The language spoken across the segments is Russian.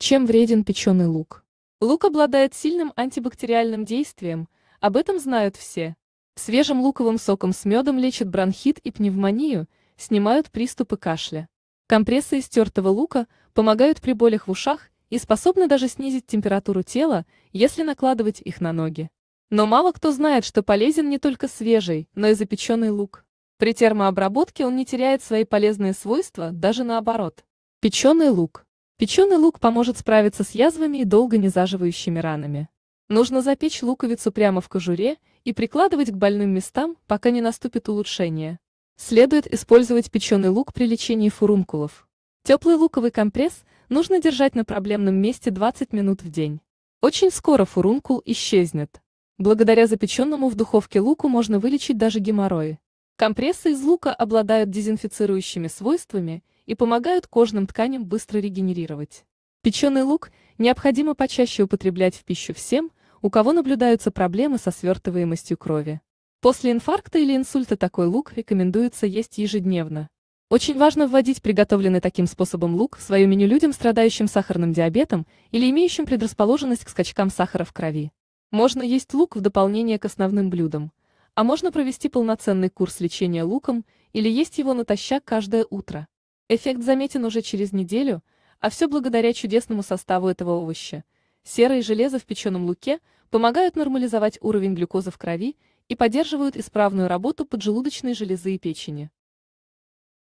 Чем вреден печеный лук? Лук обладает сильным антибактериальным действием, об этом знают все. Свежим луковым соком с медом лечат бронхит и пневмонию, снимают приступы кашля. Компрессы из тертого лука помогают при болях в ушах и способны даже снизить температуру тела, если накладывать их на ноги. Но мало кто знает, что полезен не только свежий, но и запеченный лук. При термообработке он не теряет свои полезные свойства, даже наоборот. Печеный лук – Печеный лук поможет справиться с язвами и долго не заживающими ранами. Нужно запечь луковицу прямо в кожуре и прикладывать к больным местам, пока не наступит улучшение. Следует использовать печеный лук при лечении фурункулов. Теплый луковый компресс нужно держать на проблемном месте 20 минут в день. Очень скоро фурункул исчезнет. Благодаря запеченному в духовке луку можно вылечить даже геморрой. Компрессы из лука обладают дезинфицирующими свойствами – и помогают кожным тканям быстро регенерировать. Печеный лук необходимо почаще употреблять в пищу всем, у кого наблюдаются проблемы со свертываемостью крови. После инфаркта или инсульта такой лук рекомендуется есть ежедневно. Очень важно вводить приготовленный таким способом лук в свое меню людям, страдающим сахарным диабетом или имеющим предрасположенность к скачкам сахара в крови. Можно есть лук в дополнение к основным блюдам, а можно провести полноценный курс лечения луком или есть его натощак каждое утро. Эффект заметен уже через неделю, а все благодаря чудесному составу этого овоща. Сера и железо в печеном луке помогают нормализовать уровень глюкозы в крови и поддерживают исправную работу поджелудочной железы и печени.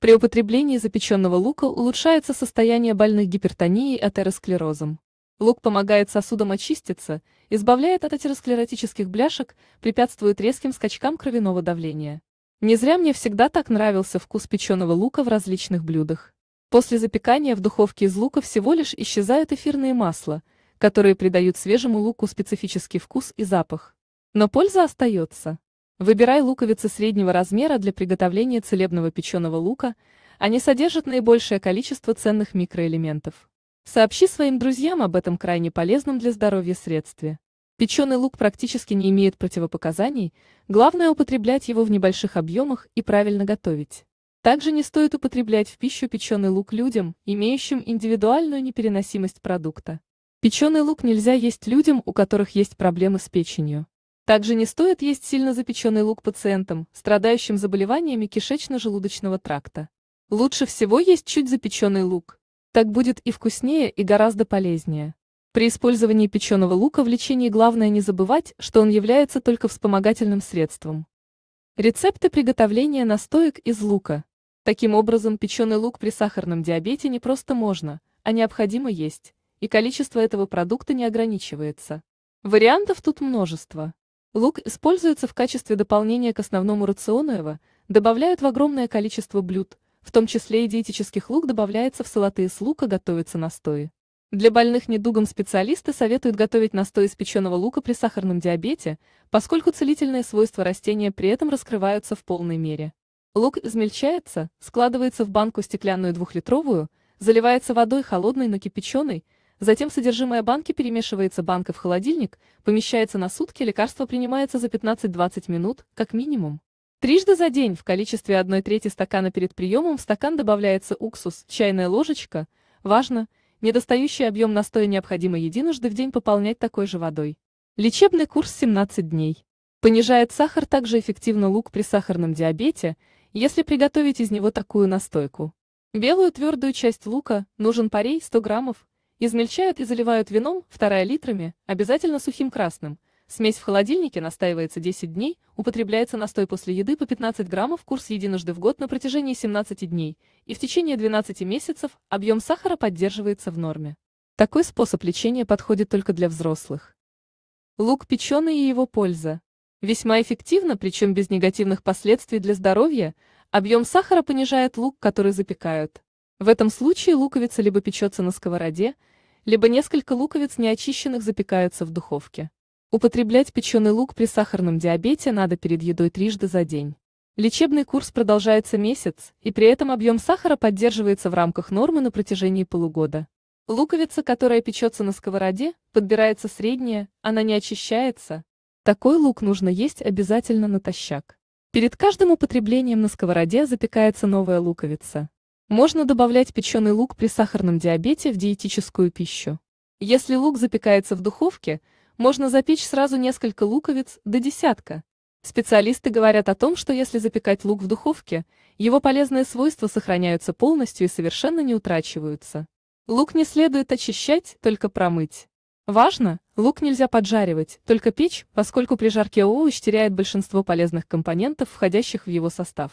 При употреблении запеченного лука улучшается состояние больных гипертонией и атеросклерозом. Лук помогает сосудам очиститься, избавляет от атеросклеротических бляшек, препятствует резким скачкам кровяного давления. Не зря мне всегда так нравился вкус печеного лука в различных блюдах. После запекания в духовке из лука всего лишь исчезают эфирные масла, которые придают свежему луку специфический вкус и запах. Но польза остается. Выбирай луковицы среднего размера для приготовления целебного печеного лука, они содержат наибольшее количество ценных микроэлементов. Сообщи своим друзьям об этом крайне полезном для здоровья средстве. Печеный лук практически не имеет противопоказаний, главное употреблять его в небольших объемах и правильно готовить. Также не стоит употреблять в пищу печеный лук людям, имеющим индивидуальную непереносимость продукта. Печеный лук нельзя есть людям, у которых есть проблемы с печенью. Также не стоит есть сильно запеченный лук пациентам, страдающим заболеваниями кишечно-желудочного тракта. Лучше всего есть чуть запеченный лук. Так будет и вкуснее, и гораздо полезнее. При использовании печеного лука в лечении главное не забывать, что он является только вспомогательным средством. Рецепты приготовления настоек из лука. Таким образом, печеный лук при сахарном диабете не просто можно, а необходимо есть, и количество этого продукта не ограничивается. Вариантов тут множество. Лук используется в качестве дополнения к основному рациону его, добавляют в огромное количество блюд, в том числе и диетических лук добавляется в салаты из лука готовятся настои. Для больных недугом специалисты советуют готовить настой из печеного лука при сахарном диабете, поскольку целительные свойства растения при этом раскрываются в полной мере. Лук измельчается, складывается в банку стеклянную двухлитровую, заливается водой холодной, но кипяченой, затем содержимое банки перемешивается банка в холодильник, помещается на сутки, лекарство принимается за 15-20 минут, как минимум. Трижды за день в количестве 1 трети стакана перед приемом в стакан добавляется уксус, чайная ложечка, важно – Недостающий объем настоя необходимо единожды в день пополнять такой же водой. Лечебный курс 17 дней. Понижает сахар также эффективно лук при сахарном диабете, если приготовить из него такую настойку. Белую твердую часть лука, нужен парей 100 граммов, измельчают и заливают вином, 2 литрами, обязательно сухим красным – Смесь в холодильнике настаивается 10 дней, употребляется настой после еды по 15 граммов, курс единожды в год на протяжении 17 дней, и в течение 12 месяцев объем сахара поддерживается в норме. Такой способ лечения подходит только для взрослых. Лук печеный и его польза. Весьма эффективно, причем без негативных последствий для здоровья, объем сахара понижает лук, который запекают. В этом случае луковица либо печется на сковороде, либо несколько луковиц неочищенных запекаются в духовке. Употреблять печеный лук при сахарном диабете надо перед едой трижды за день. Лечебный курс продолжается месяц, и при этом объем сахара поддерживается в рамках нормы на протяжении полугода. Луковица, которая печется на сковороде, подбирается средняя, она не очищается. Такой лук нужно есть обязательно натощак. Перед каждым употреблением на сковороде запекается новая луковица. Можно добавлять печеный лук при сахарном диабете в диетическую пищу. Если лук запекается в духовке – можно запечь сразу несколько луковиц до десятка. Специалисты говорят о том, что если запекать лук в духовке, его полезные свойства сохраняются полностью и совершенно не утрачиваются. Лук не следует очищать, только промыть. Важно, лук нельзя поджаривать, только печь, поскольку при жарке овощ теряет большинство полезных компонентов, входящих в его состав.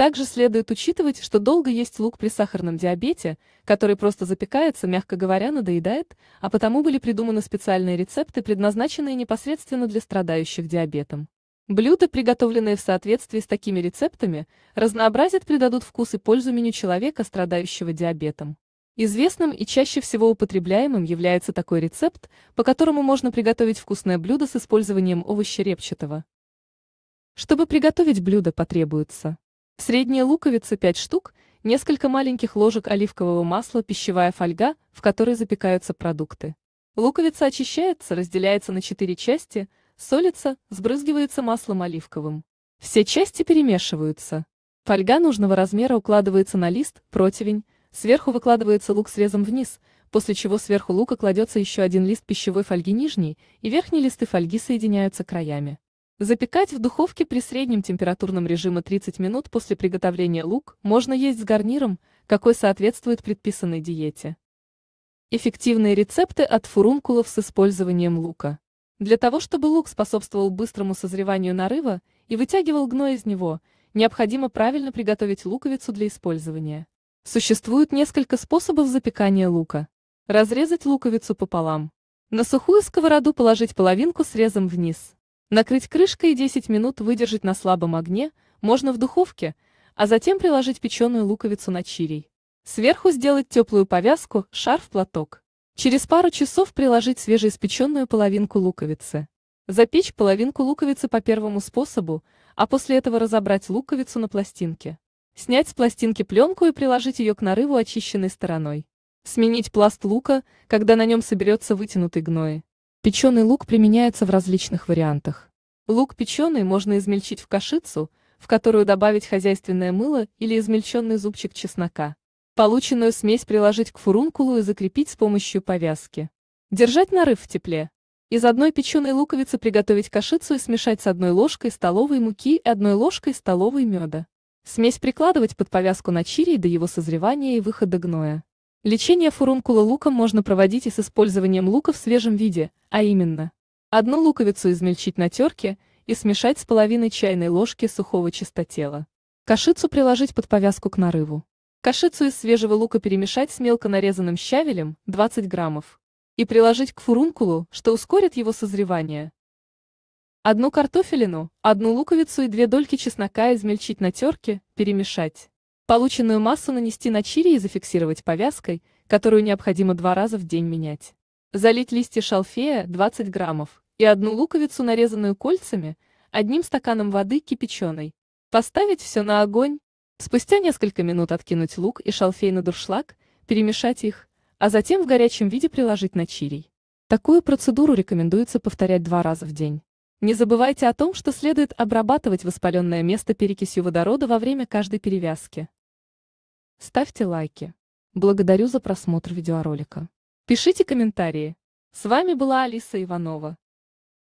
Также следует учитывать, что долго есть лук при сахарном диабете, который просто запекается, мягко говоря, надоедает, а потому были придуманы специальные рецепты, предназначенные непосредственно для страдающих диабетом. Блюда, приготовленные в соответствии с такими рецептами, разнообразят, придадут вкус и пользу меню человека, страдающего диабетом. Известным и чаще всего употребляемым является такой рецепт, по которому можно приготовить вкусное блюдо с использованием овоща репчатого. Чтобы приготовить блюдо потребуется Средняя луковица 5 штук, несколько маленьких ложек оливкового масла, пищевая фольга, в которой запекаются продукты. Луковица очищается, разделяется на 4 части, солится, сбрызгивается маслом оливковым. Все части перемешиваются. Фольга нужного размера укладывается на лист, противень, сверху выкладывается лук срезом вниз, после чего сверху лука кладется еще один лист пищевой фольги нижний, и верхние листы фольги соединяются краями. Запекать в духовке при среднем температурном режиме 30 минут после приготовления лук можно есть с гарниром, какой соответствует предписанной диете. Эффективные рецепты от фурункулов с использованием лука. Для того, чтобы лук способствовал быстрому созреванию нарыва и вытягивал гной из него, необходимо правильно приготовить луковицу для использования. Существует несколько способов запекания лука. Разрезать луковицу пополам. На сухую сковороду положить половинку срезом вниз. Накрыть крышкой и 10 минут выдержать на слабом огне, можно в духовке, а затем приложить печеную луковицу на чирий. Сверху сделать теплую повязку, шарф-платок. Через пару часов приложить свежеиспеченную половинку луковицы. Запечь половинку луковицы по первому способу, а после этого разобрать луковицу на пластинке. Снять с пластинки пленку и приложить ее к нарыву очищенной стороной. Сменить пласт лука, когда на нем соберется вытянутый гной. Печеный лук применяется в различных вариантах. Лук печеный можно измельчить в кашицу, в которую добавить хозяйственное мыло или измельченный зубчик чеснока. Полученную смесь приложить к фурункулу и закрепить с помощью повязки. Держать нарыв в тепле. Из одной печеной луковицы приготовить кашицу и смешать с одной ложкой столовой муки и одной ложкой столовой меда. Смесь прикладывать под повязку на чири до его созревания и выхода гноя. Лечение фурункула луком можно проводить и с использованием лука в свежем виде, а именно, одну луковицу измельчить на терке и смешать с половиной чайной ложки сухого чистотела. Кашицу приложить под повязку к нарыву. Кашицу из свежего лука перемешать с мелко нарезанным щавелем, 20 граммов, и приложить к фурункулу, что ускорит его созревание. Одну картофелину, одну луковицу и две дольки чеснока измельчить на терке, перемешать. Полученную массу нанести на чири и зафиксировать повязкой, которую необходимо два раза в день менять. Залить листья шалфея 20 граммов и одну луковицу, нарезанную кольцами, одним стаканом воды кипяченой. Поставить все на огонь. Спустя несколько минут откинуть лук и шалфей на дуршлаг, перемешать их, а затем в горячем виде приложить на чирий. Такую процедуру рекомендуется повторять два раза в день. Не забывайте о том, что следует обрабатывать воспаленное место перекисью водорода во время каждой перевязки ставьте лайки. Благодарю за просмотр видеоролика. Пишите комментарии. С вами была Алиса Иванова.